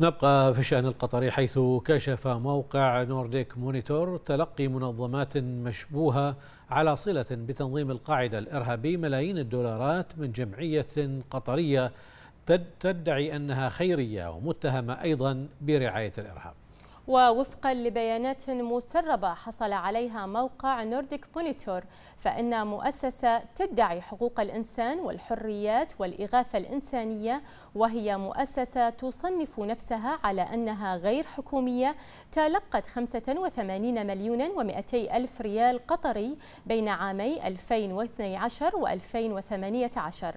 نبقى في الشأن القطري حيث كشف موقع نورديك مونيتور تلقي منظمات مشبوهة على صلة بتنظيم القاعدة الإرهابي ملايين الدولارات من جمعية قطرية تدعي أنها خيرية ومتهمة أيضا برعاية الإرهاب ووفقا لبيانات مسربة حصل عليها موقع نورديك مونيتور فإن مؤسسة تدعي حقوق الإنسان والحريات والإغاثة الإنسانية وهي مؤسسة تصنف نفسها على أنها غير حكومية تلقت 85 مليون و200 ألف ريال قطري بين عامي 2012 و 2018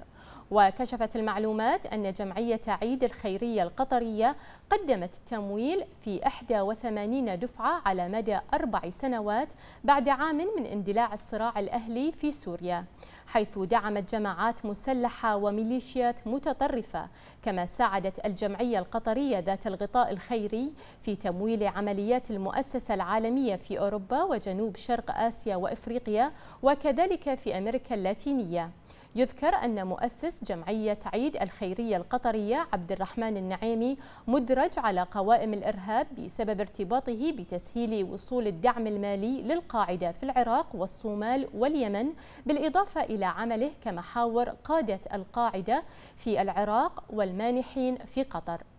وكشفت المعلومات أن جمعية عيد الخيرية القطرية قدمت التمويل في 81 دفعة على مدى أربع سنوات بعد عام من اندلاع الصراع الأهلي في سوريا حيث دعمت جماعات مسلحة وميليشيات متطرفة كما ساعدت الجمعية القطرية ذات الغطاء الخيري في تمويل عمليات المؤسسة العالمية في أوروبا وجنوب شرق آسيا وإفريقيا وكذلك في أمريكا اللاتينية يذكر أن مؤسس جمعية عيد الخيرية القطرية عبد الرحمن النعيمي مدرج على قوائم الإرهاب بسبب ارتباطه بتسهيل وصول الدعم المالي للقاعدة في العراق والصومال واليمن بالإضافة إلى عمله كمحاور قادة القاعدة في العراق والمانحين في قطر